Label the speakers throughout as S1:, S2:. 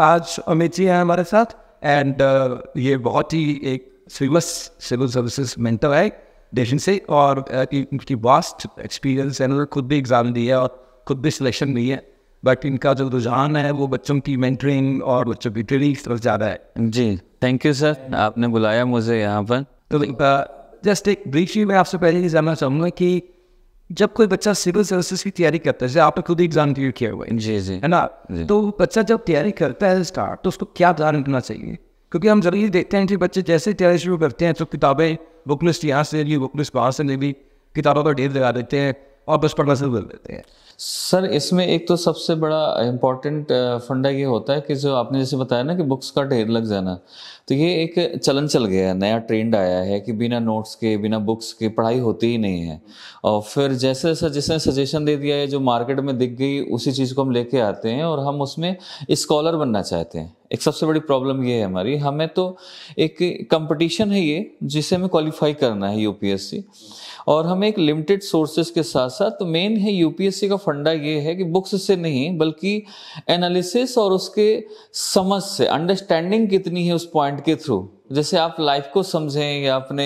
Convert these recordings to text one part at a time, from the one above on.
S1: आज अमित जी हैं हमारे साथ एंड uh, ये बहुत ही एक फेमस सिविल सर्विसेज मेंटर है देशन से और इनकी वास्ट एक्सपीरियंस है उन्होंने खुद भी एग्ज़ाम है और खुद भी सिलेक्शन ली है बट इनका जो रुझान है वो बच्चों की मेंटरिंग और बच्चों की ट्रेनिंग की तरफ ज़्यादा है जी थैंक यू सर आपने बुलाया मुझे यहाँ पर तो जस्ट uh, एक ब्रीफली मैं आपसे पहले ये जानना चाहूँगा कि जब कोई बच्चा सिविल सर्विसेज की तैयारी करता है जैसे आपने खुद एग्जाम क्लियर किया हुआ है जी जी है ना जी. तो बच्चा जब तैयारी करता है स्टार्ट तो उसको क्या ध्यान रखना चाहिए क्योंकि हम जरूरी देखते हैं कि बच्चे जैसे तैयारी शुरू करते हैं तो किताबें बुक लिस्ट यहाँ से ली बुक लिस्ट वहाँ से ले ली किताबों का ढेर लगा देते हैं और बस पढ़ना
S2: शुरू कर देते हैं सर इसमें एक तो सबसे बड़ा इम्पोर्टेंट फंडा ये होता है कि जो आपने जैसे बताया ना कि बुक्स का ढेर लग जाना तो ये एक चलन चल गया है नया ट्रेंड आया है कि बिना नोट्स के बिना बुक्स के पढ़ाई होती ही नहीं है और फिर जैसे जैसे जिसने सजेशन दे दिया है जो मार्केट में दिख गई उसी चीज़ को हम लेके आते हैं और हम उसमें स्कॉलर बनना चाहते हैं एक सबसे बड़ी प्रॉब्लम ये है हमारी हमें तो एक कंपटीशन है ये जिसे हमें क्वालिफाई करना है यूपीएससी और हमें एक लिमिटेड सोर्सेज के साथ साथ तो मेन है यूपीएससी का फंडा ये है कि बुक्स से नहीं बल्कि एनालिसिस और उसके समझ से अंडरस्टैंडिंग कितनी है उस पॉइंट पॉइंट के थ्रू जैसे आप लाइफ को समझें या अपने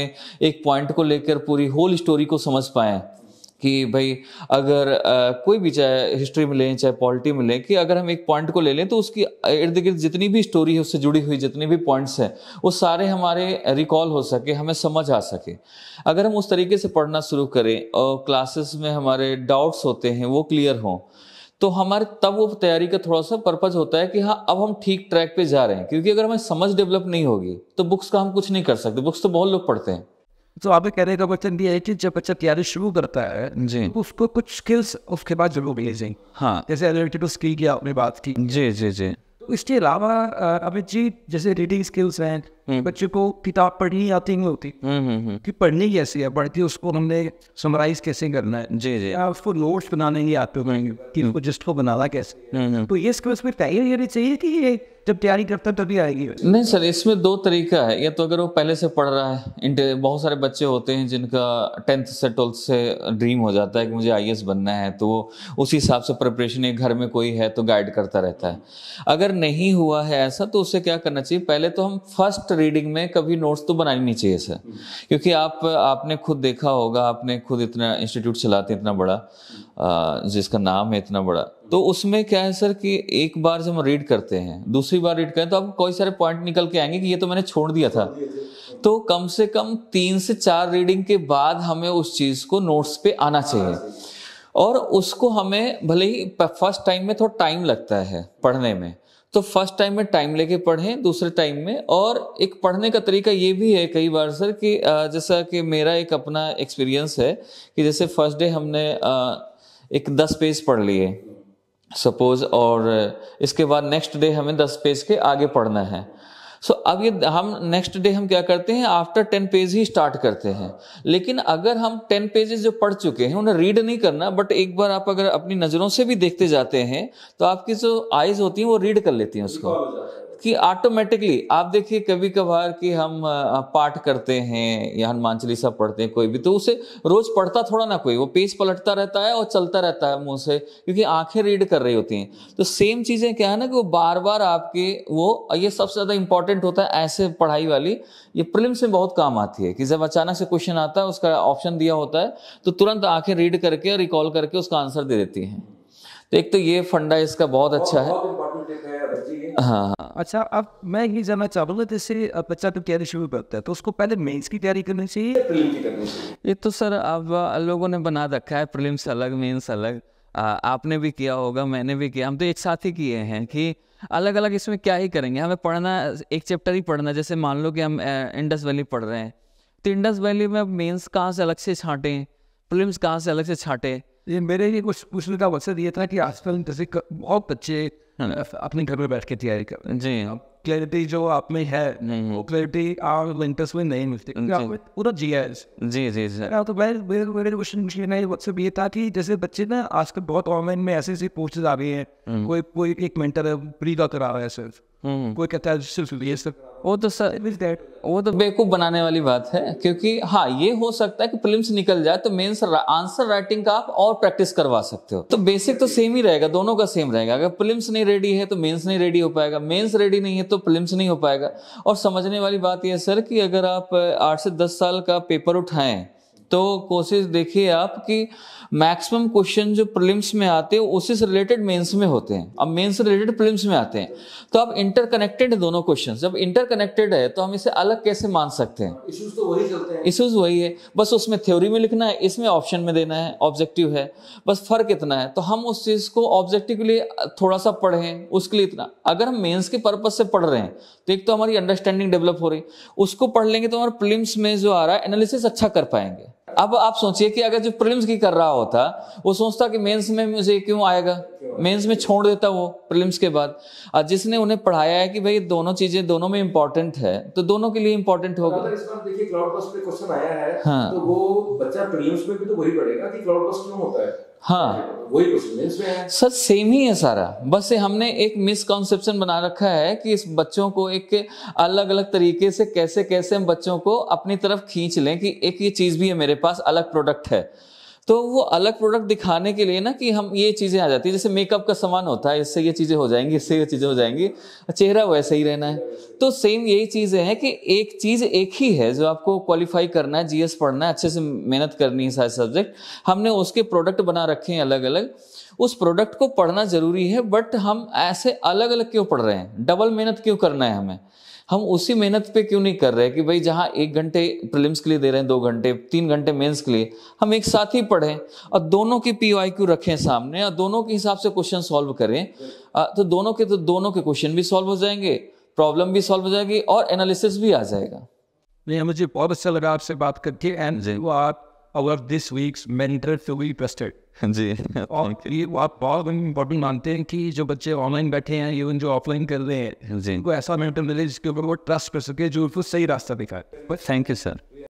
S2: एक पॉइंट को लेकर पूरी होल स्टोरी को समझ पाए कि भाई अगर आ, कोई भी चाहे हिस्ट्री में लें चाहे पॉलिटी में लें कि अगर हम एक पॉइंट को ले लें तो उसकी इर्द गिर्द जितनी भी स्टोरी है उससे जुड़ी हुई जितनी भी पॉइंट्स हैं वो सारे हमारे रिकॉल हो सके हमें समझ आ सके अगर हम उस तरीके से पढ़ना शुरू करें और क्लासेस में हमारे डाउट्स होते हैं वो क्लियर हों तो हमारे तब वो तैयारी का थोड़ा सा पर्पज होता है कि हाँ अब हम ठीक ट्रैक पे जा रहे हैं क्योंकि अगर हमें समझ डेवलप नहीं होगी तो बुक्स का हम कुछ नहीं कर सकते बुक्स तो बहुत लोग पढ़ते हैं तो कह रहे हैं बच्चन भी है कि जब बच्चा तैयारी शुरू करता है जी तो उसको कुछ
S1: स्किल्स उसके बाद जरूर भेजें हाँ जैसे रिलेटेड टू स्किल की आपने बात की जी जी जी इसके अलावा अमित जी जैसे रीडिंग स्किल्स हैं हम्म। बच्चे को किताब पढ़नी आती नहीं होती हम्म, हम्म, कि पढ़नी कैसे है पढ़ती उसको हमने समराइज कैसे करना है जी जी उसको नोट्स
S2: बनाने ही आते होंगे कि उसको जिस्ट को बनाना कैसे
S1: तो ये स्किल्स में पहले ये चाहिए कि ये जब तैयारी करता है तभी आएगी नहीं
S2: सर इसमें दो तरीका है या तो अगर वो पहले से पढ़ रहा है बहुत सारे बच्चे होते हैं जिनका टेंथ से ट्वेल्थ से ड्रीम हो जाता है कि मुझे आई बनना है तो वो उसी हिसाब से प्रिपरेशन एक घर में कोई है तो गाइड करता रहता है अगर नहीं हुआ है ऐसा तो उसे क्या करना चाहिए पहले तो हम फर्स्ट रीडिंग में कभी नोट्स तो बनानी नहीं चाहिए सर क्योंकि आप आपने खुद देखा होगा आपने खुद इतना इंस्टीट्यूट चलाते इतना बड़ा जिसका नाम है इतना बड़ा तो उसमें क्या है सर कि एक बार जब हम रीड करते हैं दूसरी बार रीड करें तो अब कई सारे पॉइंट निकल के आएंगे कि ये तो मैंने छोड़ दिया था तो कम से कम तीन से चार रीडिंग के बाद हमें उस चीज़ को नोट्स पे आना चाहिए और उसको हमें भले ही फर्स्ट टाइम में थोड़ा टाइम लगता है पढ़ने में तो फर्स्ट टाइम में टाइम लेके पढ़ें दूसरे टाइम में और एक पढ़ने का तरीका ये भी है कई बार सर कि जैसा कि मेरा एक अपना एक्सपीरियंस है कि जैसे फर्स्ट डे हमने एक दस पेज पढ़ लिए सपोज और इसके बाद नेक्स्ट डे हमें दस पेज के आगे पढ़ना है सो so, अब ये हम नेक्स्ट डे हम क्या करते हैं आफ्टर टेन पेज ही स्टार्ट करते हैं लेकिन अगर हम टेन पेजेस जो पढ़ चुके हैं उन्हें रीड नहीं करना बट एक बार आप अगर अपनी नज़रों से भी देखते जाते हैं तो आपकी जो आइज होती हैं वो रीड कर लेती हैं उसको कि ऑटोमेटिकली आप देखिए कभी कभार कि हम पाठ करते हैं या हनुमान चालीसा पढ़ते हैं कोई भी तो उसे रोज पढ़ता थोड़ा ना कोई वो पेज पलटता रहता है और चलता रहता है मुंह से क्योंकि आंखें रीड कर रही होती हैं तो सेम चीज़ें क्या है ना कि वो बार बार आपके वो ये सबसे ज़्यादा इंपॉर्टेंट होता है ऐसे पढ़ाई वाली ये प्रिलिम्स में बहुत काम आती है कि जब अचानक से क्वेश्चन आता है उसका ऑप्शन दिया होता है तो तुरंत आंखें रीड करके रिकॉल करके उसका आंसर दे देती हैं तो एक तो ये फंडा इसका बहुत अच्छा है हाँ हाँ
S1: अच्छा अब मैं ये जानना चाहूँगा जैसे बच्चा तो तैयारी शुरू करता है तो उसको पहले मेंस की तैयारी करनी चाहिए
S2: ये तो सर अब लोगों ने बना रखा है प्रिलिम्स अलग मेंस अलग आपने भी किया होगा मैंने भी किया हम तो एक साथ ही किए हैं कि अलग अलग इसमें क्या ही करेंगे हमें पढ़ना एक चैप्टर ही पढ़ना जैसे मान लो कि हम इंडस वैली पढ़ रहे हैं तो इंडस वैली में मेंस कहाँ से अलग से छाटें प्रिलिम्स कहाँ से अलग से छाटें ये मेरे
S1: लिए कुछ पूछने का मकसद ये था कि आजकल जैसे बहुत बच्चे अपने घर में बैठ के तैयारी कर रहे हैं जी क्लैरिटी जो आप में है नहीं वो क्लैरिटी आप विंटर्स में नहीं मिलती पूरा जी जी जी जी तो मेरे मेरे क्वेश्चन मुझे नहीं व्हाट्सअप ये था कि जैसे बच्चे ना आजकल बहुत ऑनलाइन में ऐसे ऐसे पोस्टेज आ रही हैं कोई कोई एक मेंटर है प्री का करा रहा है सिर्फ
S2: कोई हम्म। कहता है सिर्फ ये सब वो तो सर वो तो बेवकूफ बनाने वाली बात है क्योंकि हाँ ये हो सकता है कि प्रिलिम्स निकल जाए तो मेंस आंसर राइटिंग का आप और प्रैक्टिस करवा सकते हो तो बेसिक तो सेम ही रहेगा दोनों का सेम रहेगा अगर प्रिलिम्स नहीं रेडी है तो मेंस नहीं रेडी हो पाएगा मेंस रेडी नहीं है तो प्रिलिम्स नहीं हो पाएगा और समझने वाली बात यह सर कि अगर आप आठ से दस साल का पेपर उठाएं तो कोशिश देखिए आप कि मैक्सिमम क्वेश्चन जो प्रीलिम्स में आते हैं उसी से रिलेटेड मेंस में होते हैं अब मेंस से रिलेटेड प्रीलिम्स में आते हैं तो आप इंटरकनेक्टेड है दोनों क्वेश्चन जब इंटरकनेक्टेड है तो हम इसे अलग कैसे मान सकते हैं
S1: इशूज तो वही
S2: चलते हैं वही है बस उसमें थ्योरी में लिखना है इसमें ऑप्शन में देना है ऑब्जेक्टिव है बस फर्क इतना है तो हम उस चीज़ को ऑब्जेक्टिव के लिए थोड़ा सा पढ़ें उसके लिए इतना अगर हम मेन्स के पर्पज से पढ़ रहे हैं तो एक तो हमारी अंडरस्टैंडिंग डेवलप हो रही उसको पढ़ लेंगे तो हमारे प्रिलिम्स में जो आ रहा है एनालिसिस अच्छा कर पाएंगे अब आप सोचिए कि अगर जो प्रिलिम्स की कर रहा होता वो सोचता कि मेंस में मुझे क्यों आएगा मेंस में छोड़ देता वो प्रिलिम्स के बाद और जिसने उन्हें पढ़ाया है कि भाई दोनों चीजें दोनों में इंपॉर्टेंट है तो दोनों के लिए इंपॉर्टेंट होगा
S1: देखिए क्लाउड पे क्वेश्चन आया है हाँ तो वो बच्चा प्रिलिम्स में भी तो वही पढ़ेगा कि क्लाउड क्यों होता है
S2: हाँ वही प्रोसीजर तो है सर सेम ही है सारा बस हमने एक मिसकॉन्सेप्शन बना रखा है कि इस बच्चों को एक अलग अलग तरीके से कैसे कैसे हम बच्चों को अपनी तरफ खींच लें कि एक ये चीज़ भी है मेरे पास अलग प्रोडक्ट है तो वो अलग प्रोडक्ट दिखाने के लिए ना कि हम ये चीज़ें आ जाती है जैसे मेकअप का सामान होता है इससे ये चीज़ें हो जाएंगी इससे ये चीज़ें हो जाएंगी चेहरा वैसे ही रहना है तो सेम यही चीज़ें हैं कि एक चीज़ एक ही है जो आपको क्वालिफाई करना है जीएस पढ़ना है अच्छे से मेहनत करनी है सारे सब्जेक्ट हमने उसके प्रोडक्ट बना रखे हैं अलग अलग उस प्रोडक्ट को पढ़ना ज़रूरी है बट हम ऐसे अलग अलग क्यों पढ़ रहे हैं डबल मेहनत क्यों करना है हमें हम उसी मेहनत पे क्यों नहीं कर रहे कि भाई जहाँ एक घंटे प्रिलिम्स के लिए दे रहे हैं दो घंटे तीन घंटे मेंस के लिए हम एक साथ ही पढ़ें और दोनों की पी क्यू रखें सामने और दोनों के हिसाब से क्वेश्चन सॉल्व करें तो दोनों के तो दोनों के क्वेश्चन भी सॉल्व हो जाएंगे प्रॉब्लम भी सॉल्व हो जाएगी और एनालिसिस भी आ जाएगा नहीं मुझे बहुत अच्छा लगा आपसे बात करके एंड वो आप our this week's mentor to be trusted जी और
S1: ये आप बहुत इम्पोर्टेंट मानते हैं कि जो बच्चे ऑनलाइन बैठे हैं इवन जो ऑफलाइन कर रहे हैं जी उनको ऐसा मेंटर मिले जिसके ऊपर वो ट्रस्ट कर सके जो उसको सही रास्ता दिखाए थैंक यू सर